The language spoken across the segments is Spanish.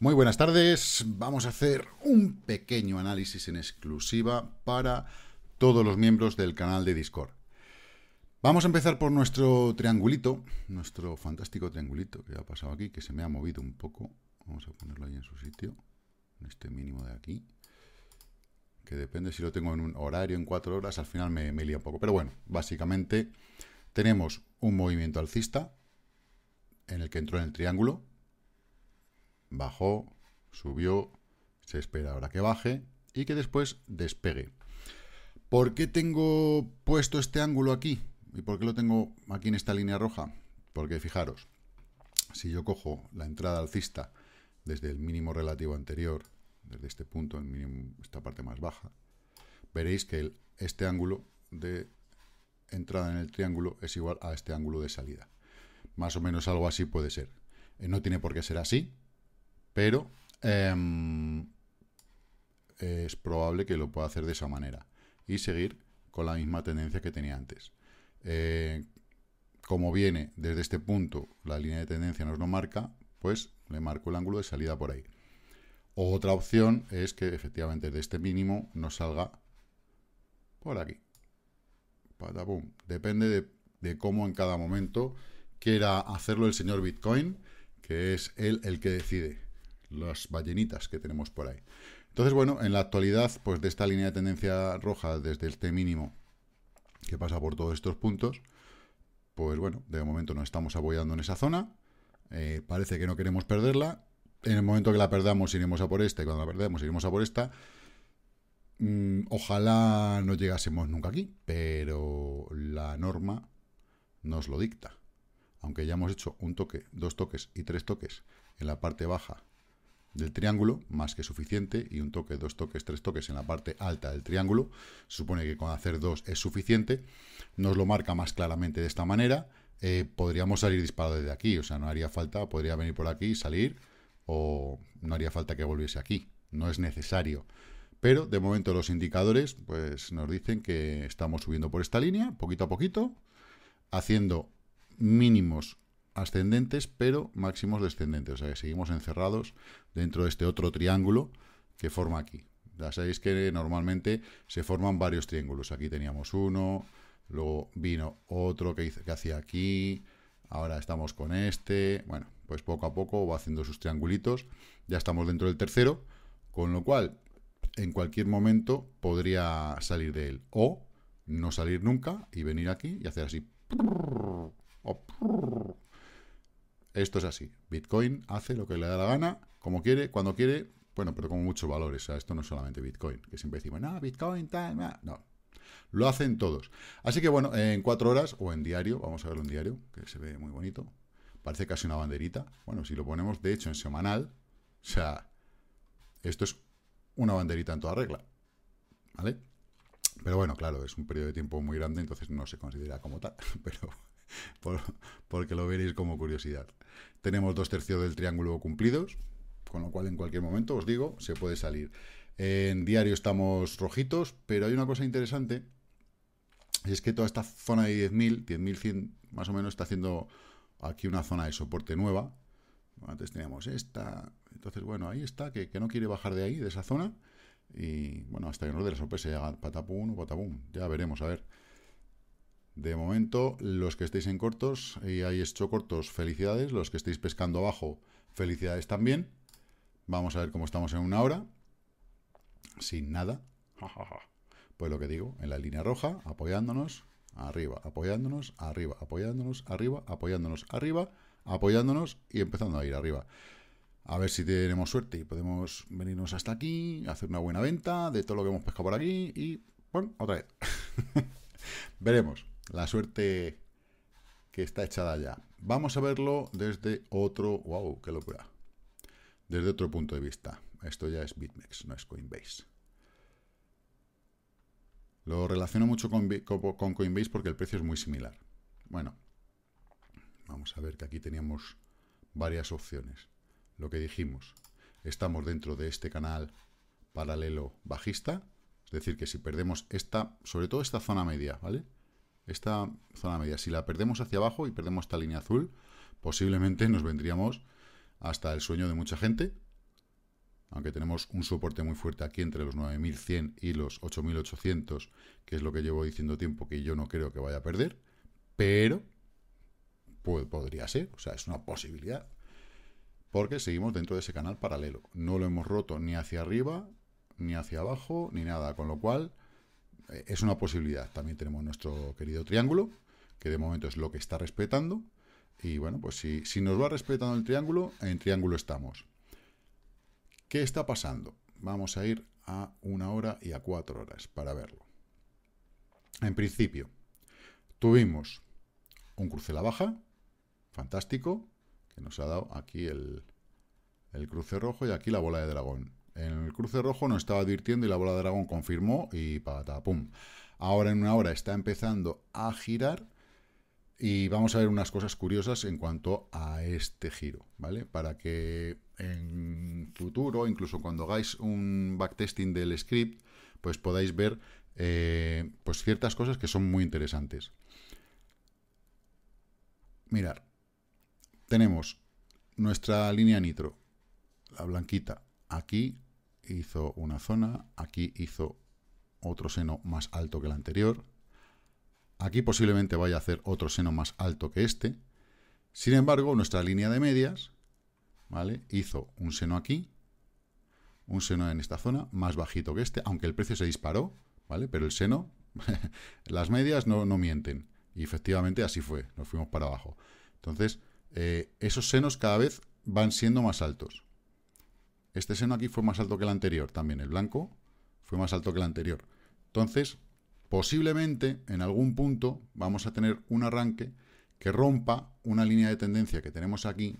Muy buenas tardes. Vamos a hacer un pequeño análisis en exclusiva para todos los miembros del canal de Discord. Vamos a empezar por nuestro triangulito, nuestro fantástico triangulito que ha pasado aquí, que se me ha movido un poco. Vamos a ponerlo ahí en su sitio, en este mínimo de aquí. Que depende si lo tengo en un horario, en cuatro horas, al final me, me lía un poco. Pero bueno, básicamente tenemos un movimiento alcista en el que entró en el triángulo, bajó, subió, se espera ahora que baje y que después despegue. ¿Por qué tengo puesto este ángulo aquí? ¿Y por qué lo tengo aquí en esta línea roja? Porque fijaros, si yo cojo la entrada alcista desde el mínimo relativo anterior, desde este punto, en esta parte más baja, veréis que el, este ángulo de entrada en el triángulo es igual a este ángulo de salida. Más o menos algo así puede ser. Eh, no tiene por qué ser así, pero em, es probable que lo pueda hacer de esa manera y seguir con la misma tendencia que tenía antes. Eh, como viene desde este punto, la línea de tendencia nos lo marca, pues le marco el ángulo de salida por ahí. Otra opción es que efectivamente de este mínimo nos salga por aquí. Depende de, cómo en cada momento quiera hacerlo el señor Bitcoin, que es él el que decide las ballenitas que tenemos por ahí. Entonces, bueno, en la actualidad, pues de esta línea de tendencia roja, desde este mínimo que pasa por todos estos puntos, pues bueno, de momento nos estamos apoyando en esa zona, eh, parece que no queremos perderla, en el momento que la perdamos iremos a por esta, y cuando la perdemos, iremos a por esta, mm, ojalá no llegásemos nunca aquí, pero la norma nos lo dicta. Aunque ya hemos hecho un toque, dos toques y tres toques en la parte baja del triángulo, más que suficiente, y un toque, dos toques, tres toques en la parte alta del triángulo. Se supone que con hacer dos es suficiente. Nos lo marca más claramente de esta manera. Eh, podríamos salir disparado desde aquí, o sea, no haría falta, podría venir por aquí, salir, o no haría falta que volviese aquí. No es necesario. Pero de momento los indicadores pues, nos dicen que estamos subiendo por esta línea, poquito a poquito, haciendo mínimos ascendentes, pero máximos descendentes. O sea que seguimos encerrados dentro de este otro triángulo que forma aquí. Ya sabéis que normalmente se forman varios triángulos. Aquí teníamos uno, luego vino otro que, que hacía aquí, ahora estamos con este. Bueno, pues poco a poco va haciendo sus triangulitos. Ya estamos dentro del tercero, con lo cual en cualquier momento podría salir de él. O no salir nunca y venir aquí y hacer así. Esto es así. Bitcoin hace lo que le da la gana, como quiere, cuando quiere, bueno, pero con muchos valores. O sea, esto no es solamente Bitcoin, que siempre decimos, no, Bitcoin, tal, no. Lo hacen todos. Así que bueno, en cuatro horas o en diario, vamos a ver un diario, que se ve muy bonito. Parece casi una banderita. Bueno, si lo ponemos, de hecho, en semanal, o sea, esto es una banderita en toda regla. ¿Vale? Pero bueno, claro, es un periodo de tiempo muy grande, entonces no se considera como tal. Pero porque lo veréis como curiosidad. Tenemos dos tercios del triángulo cumplidos, con lo cual en cualquier momento, os digo, se puede salir. En diario estamos rojitos, pero hay una cosa interesante, es que toda esta zona de 10.000, 10.100 más o menos, está haciendo aquí una zona de soporte nueva. Antes teníamos esta, entonces bueno, ahí está, que, no quiere bajar de ahí, de esa zona, y bueno, hasta que nos dé la sorpresa, haga patapum, patapum, ya veremos, a ver. De momento, los que estéis en cortos y hay hecho cortos, felicidades. Los que estéis pescando abajo, felicidades también. Vamos a ver cómo estamos en una hora. Sin nada. Pues lo que digo, en la línea roja, apoyándonos, arriba, apoyándonos, arriba, apoyándonos, arriba, apoyándonos, arriba, apoyándonos y empezando a ir arriba. A ver si tenemos suerte y podemos venirnos hasta aquí, hacer una buena venta de todo lo que hemos pescado por aquí y, bueno, otra vez. Veremos la suerte que está echada ya. Vamos a verlo desde otro... ¡Wow! ¡Qué locura! Desde otro punto de vista. Esto ya es BitMEX, no es Coinbase. Lo relaciono mucho con, con Coinbase porque el precio es muy similar. Bueno, vamos a ver que aquí teníamos varias opciones. Lo que dijimos, estamos dentro de este canal paralelo bajista, es decir, que si perdemos esta, sobre todo esta zona media, ¿vale? esta zona media, si la perdemos hacia abajo y perdemos esta línea azul, posiblemente nos vendríamos hasta el sueño de mucha gente, aunque tenemos un soporte muy fuerte aquí entre los 9100 y los 8800, que es lo que llevo diciendo tiempo que yo no creo que vaya a perder, pero podría ser, o sea, es una posibilidad, porque seguimos dentro de ese canal paralelo, no lo hemos roto ni hacia arriba, ni hacia abajo, ni nada, con lo cual eh, es una posibilidad. También tenemos nuestro querido triángulo, que de momento es lo que está respetando. Y bueno, pues si, nos va respetando el triángulo, en triángulo estamos. ¿Qué está pasando? Vamos a ir a una hora y a cuatro horas para verlo. En principio, tuvimos un cruce a la baja, fantástico, que nos ha dado aquí el, el cruce rojo y aquí la bola de dragón. En el cruce rojo nos estaba advirtiendo y la bola de dragón confirmó y pum. Ahora en una hora está empezando a girar y vamos a ver unas cosas curiosas en cuanto a este giro, ¿vale? Para que en futuro, incluso cuando hagáis un backtesting del script, pues podáis ver eh, pues ciertas cosas que son muy interesantes. Mirar, tenemos nuestra línea nitro, la blanquita, aquí hizo una zona, aquí hizo otro seno más alto que el anterior, aquí posiblemente vaya a hacer otro seno más alto que este, sin embargo, nuestra línea de medias, ¿vale? Hizo un seno aquí, un seno en esta zona, más bajito que este, aunque el precio se disparó, ¿vale? Pero el seno, las medias no, no, mienten. Y efectivamente así fue, nos fuimos para abajo. Entonces, eh, esos senos cada vez van siendo más altos. Este seno aquí fue más alto que el anterior, también el blanco fue más alto que el anterior. Entonces, posiblemente en algún punto vamos a tener un arranque que rompa una línea de tendencia que tenemos aquí,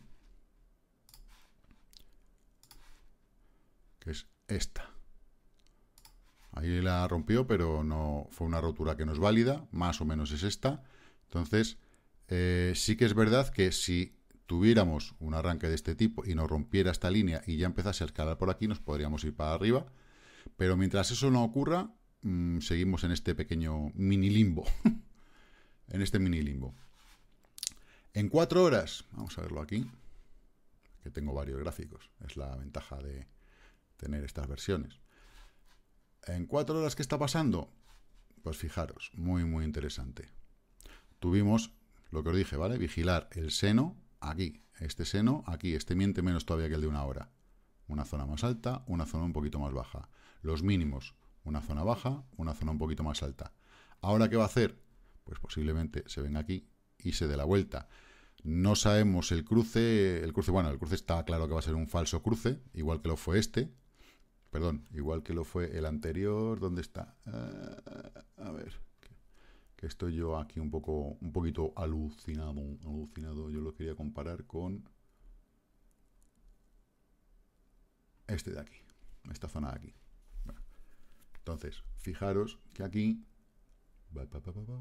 que es esta. Ahí la rompió, pero no fue una rotura que no es válida, más o menos es esta. Entonces, eh, sí que es verdad que si tuviéramos un arranque de este tipo y nos rompiera esta línea y ya empezase a escalar por aquí, nos podríamos ir para arriba. Pero mientras eso no ocurra, mm, seguimos en este pequeño mini limbo. en este mini limbo. En cuatro horas, vamos a verlo aquí, que tengo varios gráficos. Es la ventaja de tener estas versiones. En cuatro horas, ¿qué está pasando? Pues fijaros, muy, muy interesante. Tuvimos, lo que os dije, ¿vale? Vigilar el seno, aquí, este seno, aquí, este miente menos todavía que el de una hora. Una zona más alta, una zona un poquito más baja. Los mínimos, una zona baja, una zona un poquito más alta. ¿Ahora qué va a hacer? Pues posiblemente se venga aquí y se dé la vuelta. No sabemos el cruce, el cruce, bueno, el cruce está claro que va a ser un falso cruce, igual que lo fue este, perdón, igual que lo fue el anterior, ¿dónde está? Ah, a ver, Estoy yo aquí un poco, un poquito alucinado, alucinado. Yo lo quería comparar con este de aquí, esta zona de aquí. entonces, fijaros que aquí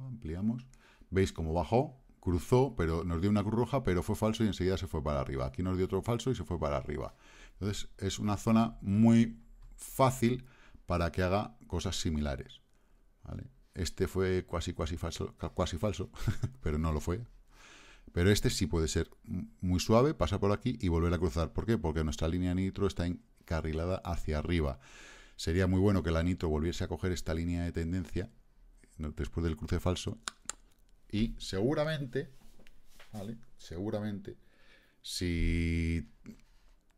ampliamos. Veis cómo bajó, cruzó, pero nos dio una cruz roja, pero fue falso y enseguida se fue para arriba. Aquí nos dio otro falso y se fue para arriba. Entonces, es una zona muy fácil para que haga cosas similares. ¿vale? Este fue casi, falso, falso pero no lo fue. Pero este sí puede ser muy suave, pasa por aquí y volver a cruzar. ¿Por qué? Porque nuestra línea nitro está encarrilada hacia arriba. Sería muy bueno que la nitro volviese a coger esta línea de tendencia después del cruce falso. Y seguramente, ¿vale? Seguramente, si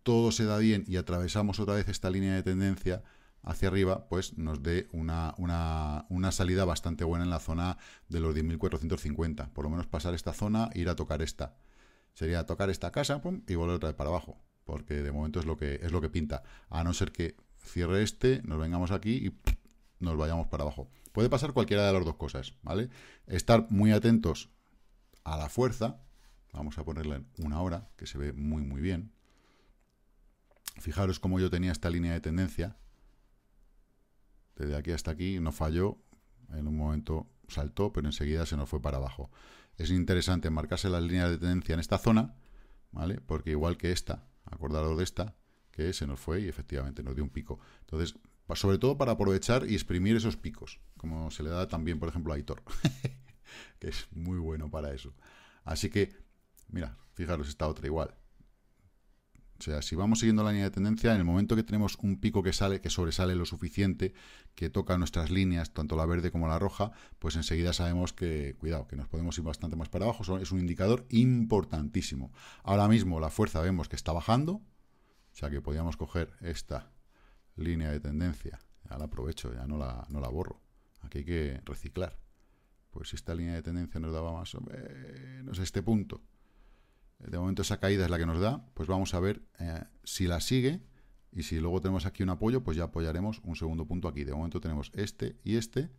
todo se da bien y atravesamos otra vez esta línea de tendencia, hacia arriba, pues nos dé una, una, salida bastante buena en la zona de los 10.450. Por lo menos pasar esta zona e ir a tocar esta. Sería tocar esta casa y volver otra vez para abajo. Porque de momento es lo que es lo que pinta. A no ser que cierre este, nos vengamos aquí y nos vayamos para abajo. Puede pasar cualquiera de las dos cosas, ¿vale? Estar muy atentos a la fuerza. Vamos a ponerla en una hora, que se ve muy, muy bien. Fijaros cómo yo tenía esta línea de tendencia, desde aquí hasta aquí, no falló, en un momento saltó, pero enseguida se nos fue para abajo. Es interesante marcarse las líneas de tendencia en esta zona, ¿vale? Porque igual que esta, acordaros de esta, que se nos fue y efectivamente nos dio un pico. Entonces, sobre todo para aprovechar y exprimir esos picos, como se le da también, por ejemplo, a Hitor, que es muy bueno para eso. Así que, mira, fijaros, esta otra igual. O sea, si vamos siguiendo la línea de tendencia, en el momento que tenemos un pico que sale, que sobresale lo suficiente, que toca nuestras líneas, tanto la verde como la roja, pues enseguida sabemos que, cuidado, que nos podemos ir bastante más para abajo. Es un indicador importantísimo. Ahora mismo la fuerza vemos que está bajando, o sea que podríamos coger esta línea de tendencia. Ya la aprovecho, ya no la, no la borro. Aquí hay que reciclar. Pues si esta línea de tendencia nos daba más o menos este punto, de momento esa caída es la que nos da, pues vamos a ver eh, si la sigue y si luego tenemos aquí un apoyo, pues ya apoyaremos un segundo punto aquí. De momento tenemos este y este,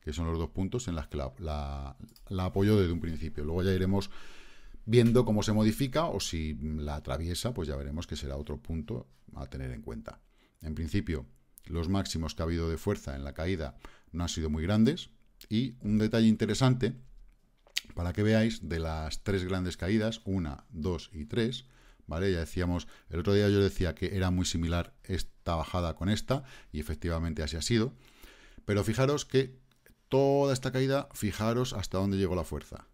que son los dos puntos en los que la, la apoyo desde un principio. Luego ya iremos viendo cómo se modifica o si la atraviesa, pues ya veremos que será otro punto a tener en cuenta. En principio, los máximos que ha habido de fuerza en la caída no han sido muy grandes y un detalle interesante para que veáis de las tres grandes caídas, una, dos y tres, ¿vale? Ya decíamos, el otro día yo decía que era muy similar esta bajada con esta, y efectivamente así ha sido, pero fijaros que toda esta caída, fijaros hasta dónde llegó la fuerza.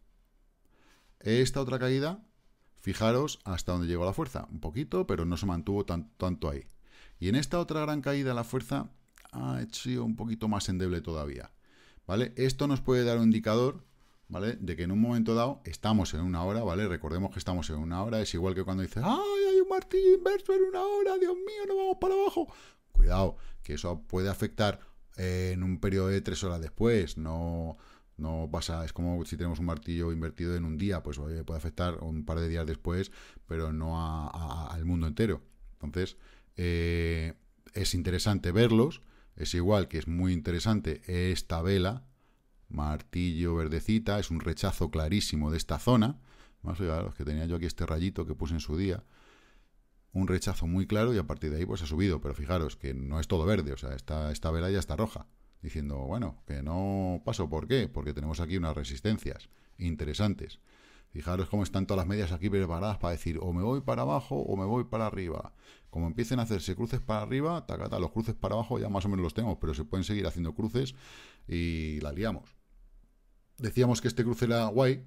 Esta otra caída, fijaros hasta dónde llegó la fuerza, un poquito, pero no se mantuvo tanto ahí. Y en esta otra gran caída la fuerza ha hecho un poquito más endeble todavía, ¿vale? Esto nos puede dar un indicador ¿vale? De que en un momento dado estamos en una hora, ¿vale? Recordemos que estamos en una hora, es igual que cuando dices, ¡ay, hay un martillo inverso en una hora! ¡Dios mío, no vamos para abajo! Cuidado, que eso puede afectar eh, en un periodo de tres horas después, no... No pasa, es como si tenemos un martillo invertido en un día, pues puede afectar un par de días después, pero no al mundo entero. Entonces, eh, es interesante verlos, es igual que es muy interesante esta vela, martillo verdecita, es un rechazo clarísimo de esta zona, más allá de los que tenía yo aquí este rayito que puse en su día, un rechazo muy claro y a partir de ahí pues ha subido, pero fijaros que no es todo verde, o sea, esta, esta vela ya está roja, diciendo, bueno, que no paso, ¿por qué? Porque tenemos aquí unas resistencias interesantes. Fijaros cómo están todas las medias aquí preparadas para decir o me voy para abajo o me voy para arriba. Como empiecen a hacerse cruces para arriba, tacata, los cruces para abajo ya más o menos los tenemos, pero se pueden seguir haciendo cruces y la liamos decíamos que este cruce era guay.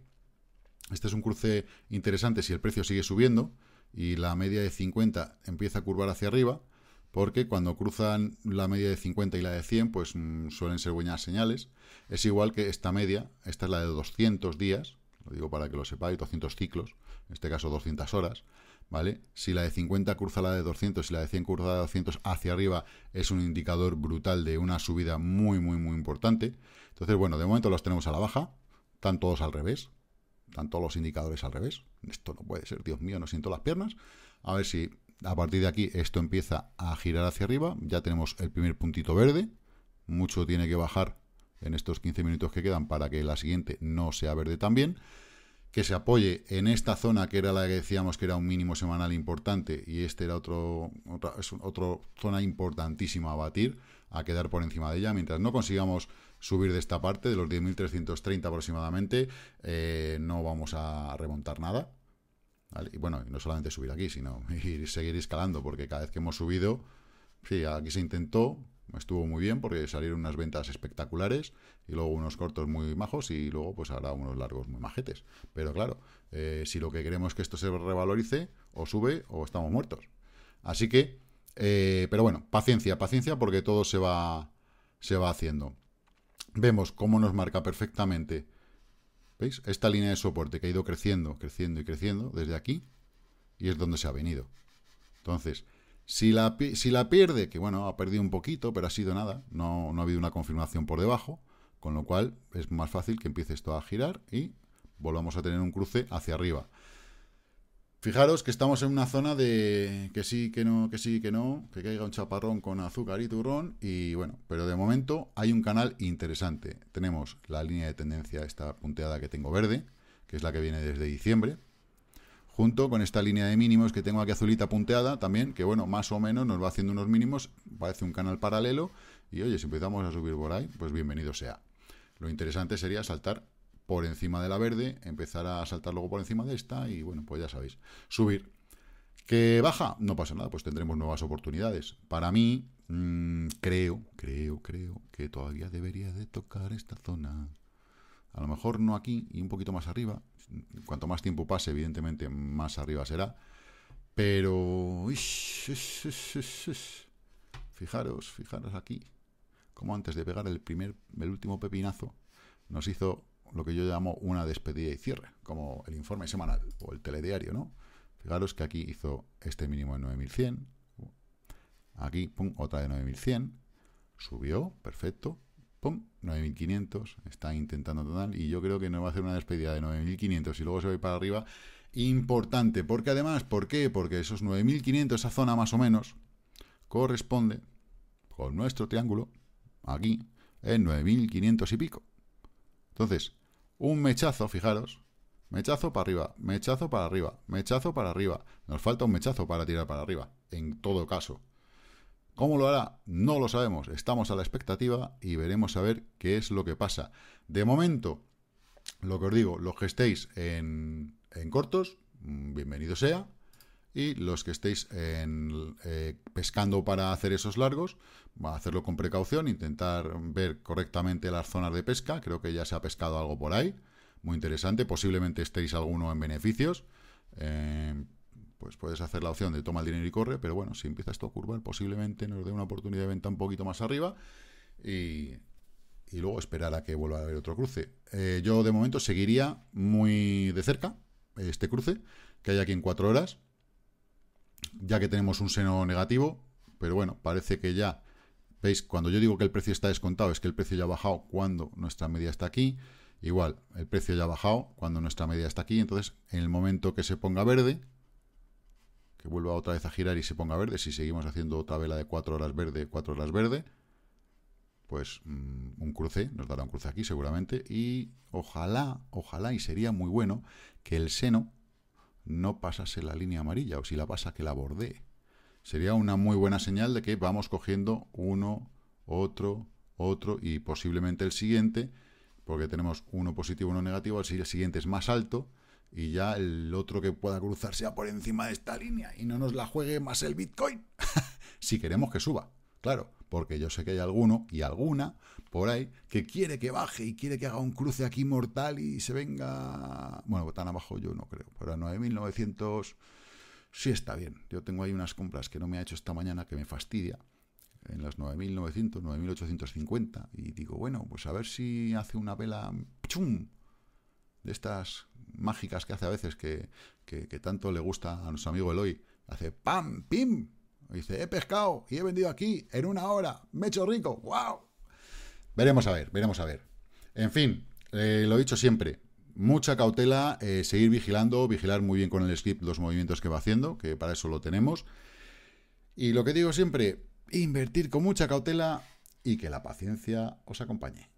Este es un cruce interesante si el precio sigue subiendo y la media de 50 empieza a curvar hacia arriba, porque cuando cruzan la media de 50 y la de 100, pues mm, suelen ser buenas señales. Es igual que esta media, esta es la de 200 días, lo digo para que lo sepáis, 200 ciclos, en este caso 200 horas, ¿vale? Si la de 50 cruza la de 200 y la de 100 cruza la de 200 hacia arriba, es un indicador brutal de una subida muy, muy, muy importante. Entonces, bueno, de momento los tenemos a la baja, están todos al revés, están todos los indicadores al revés. Esto no puede ser, Dios mío, no siento las piernas. A ver si a partir de aquí esto empieza a girar hacia arriba. Ya tenemos el primer puntito verde. Mucho tiene que bajar en estos 15 minutos que quedan para que la siguiente no sea verde también. Que se apoye en esta zona que era la que decíamos que era un mínimo semanal importante y este era otro, es otra zona importantísima a batir, a quedar por encima de ella. Mientras no consigamos subir de esta parte, de los 10.330 aproximadamente, eh, no vamos a remontar nada. Y bueno, no solamente subir aquí, sino ir, seguir escalando, porque cada vez que hemos subido, sí, aquí se intentó, estuvo muy bien, porque salieron unas ventas espectaculares, y luego unos cortos muy majos, y luego pues ahora unos largos muy majetes. Pero claro, eh, si lo que queremos es que esto se revalorice, o sube, o estamos muertos. Así que, eh, pero bueno, paciencia, paciencia, porque todo se va, se va haciendo vemos cómo nos marca perfectamente, ¿veis? Esta línea de soporte que ha ido creciendo, creciendo y creciendo desde aquí, y es donde se ha venido. Entonces, si la, si la pierde, que bueno, ha perdido un poquito, pero ha sido nada, no, no ha habido una confirmación por debajo, con lo cual es más fácil que empiece esto a girar y volvamos a tener un cruce hacia arriba. Fijaros que estamos en una zona de que sí, que no, que sí, que no, que caiga un chaparrón con azúcar y turrón y bueno, pero de momento hay un canal interesante. Tenemos la línea de tendencia, esta punteada que tengo verde, que es la que viene desde diciembre, junto con esta línea de mínimos que tengo aquí azulita punteada también, que bueno, más o menos nos va haciendo unos mínimos, parece un canal paralelo y oye, si empezamos a subir por ahí, pues bienvenido sea. Lo interesante sería saltar por encima de la verde, empezar a saltar luego por encima de esta y bueno, pues ya sabéis, subir. ¿Que baja? No pasa nada, pues tendremos nuevas oportunidades. Para mí, mm, creo, creo, creo que todavía debería de tocar esta zona. A lo mejor no aquí y un poquito más arriba. Cuanto más tiempo pase, evidentemente, más arriba será. Pero... fijaros, fijaros aquí. Como antes de pegar el primer, el último pepinazo, nos hizo lo que yo llamo una despedida y cierre, como el informe semanal o el telediario, ¿no? Fijaros que aquí hizo este mínimo de 9100, aquí, pum, otra de 9100, subió, perfecto, pum, 9500, está intentando total, y yo creo que no va a hacer una despedida de 9500 y luego se va a ir para arriba, importante, porque además, ¿por qué? Porque esos 9500, esa zona más o menos, corresponde con nuestro triángulo, aquí, en 9500 y pico. Entonces, un mechazo, fijaros. Mechazo para arriba, mechazo para arriba, mechazo para arriba. Nos falta un mechazo para tirar para arriba, en todo caso. ¿Cómo lo hará? No lo sabemos. Estamos a la expectativa y veremos a ver qué es lo que pasa. De momento, lo que os digo, los que estéis en, en cortos, mm, bienvenido sea y los que estéis eh, pescando para hacer esos largos, va a hacerlo con precaución, intentar ver correctamente las zonas de pesca, creo que ya se ha pescado algo por ahí, muy interesante, posiblemente estéis alguno en beneficios, eh, pues puedes hacer la opción de toma el dinero y corre, pero bueno, si empieza esto a curvar, posiblemente nos dé una oportunidad de venta un poquito más arriba y, luego esperar a que vuelva a haber otro cruce. Eh, yo de momento seguiría muy de cerca este cruce, que hay aquí en cuatro horas, ya que tenemos un seno negativo, pero bueno, parece que ya, veis, cuando yo digo que el precio está descontado, es que el precio ya ha bajado cuando nuestra media está aquí, igual, el precio ya ha bajado cuando nuestra media está aquí, entonces en el momento que se ponga verde, que vuelva otra vez a girar y se ponga verde, si seguimos haciendo otra vela de 4 horas verde, 4 horas verde, pues mm, un cruce, nos dará un cruce aquí seguramente, y ojalá, ojalá, y sería muy bueno que el seno no pasase la línea amarilla, o si la pasa, que la bordee. Sería una muy buena señal de que vamos cogiendo uno, otro, otro y posiblemente el siguiente, porque tenemos uno positivo, uno negativo, el siguiente es más alto, y ya el otro que pueda cruzar sea por encima de esta línea y no nos la juegue más el Bitcoin. si queremos que suba. Claro, porque yo sé que hay alguno y alguna por ahí que quiere que baje y quiere que haga un cruce aquí mortal y se venga... Bueno, tan abajo yo no creo, pero a 9.900 sí está bien. Yo tengo ahí unas compras que no me ha hecho esta mañana que me fastidia, en las 9.900, 9.850, y digo, bueno, pues a ver si hace una vela... ¡Chum! De estas mágicas que hace a veces que, que tanto le gusta a nuestro amigo Eloy. Hace ¡pam! ¡pim! dice, he pescado y he vendido aquí en una hora, me he hecho rico, wow. Veremos a ver, veremos a ver. En fin, lo eh, lo dicho siempre, mucha cautela, eh, seguir vigilando, vigilar muy bien con el script los movimientos que va haciendo, que para eso lo tenemos. Y lo que digo siempre, invertir con mucha cautela y que la paciencia os acompañe.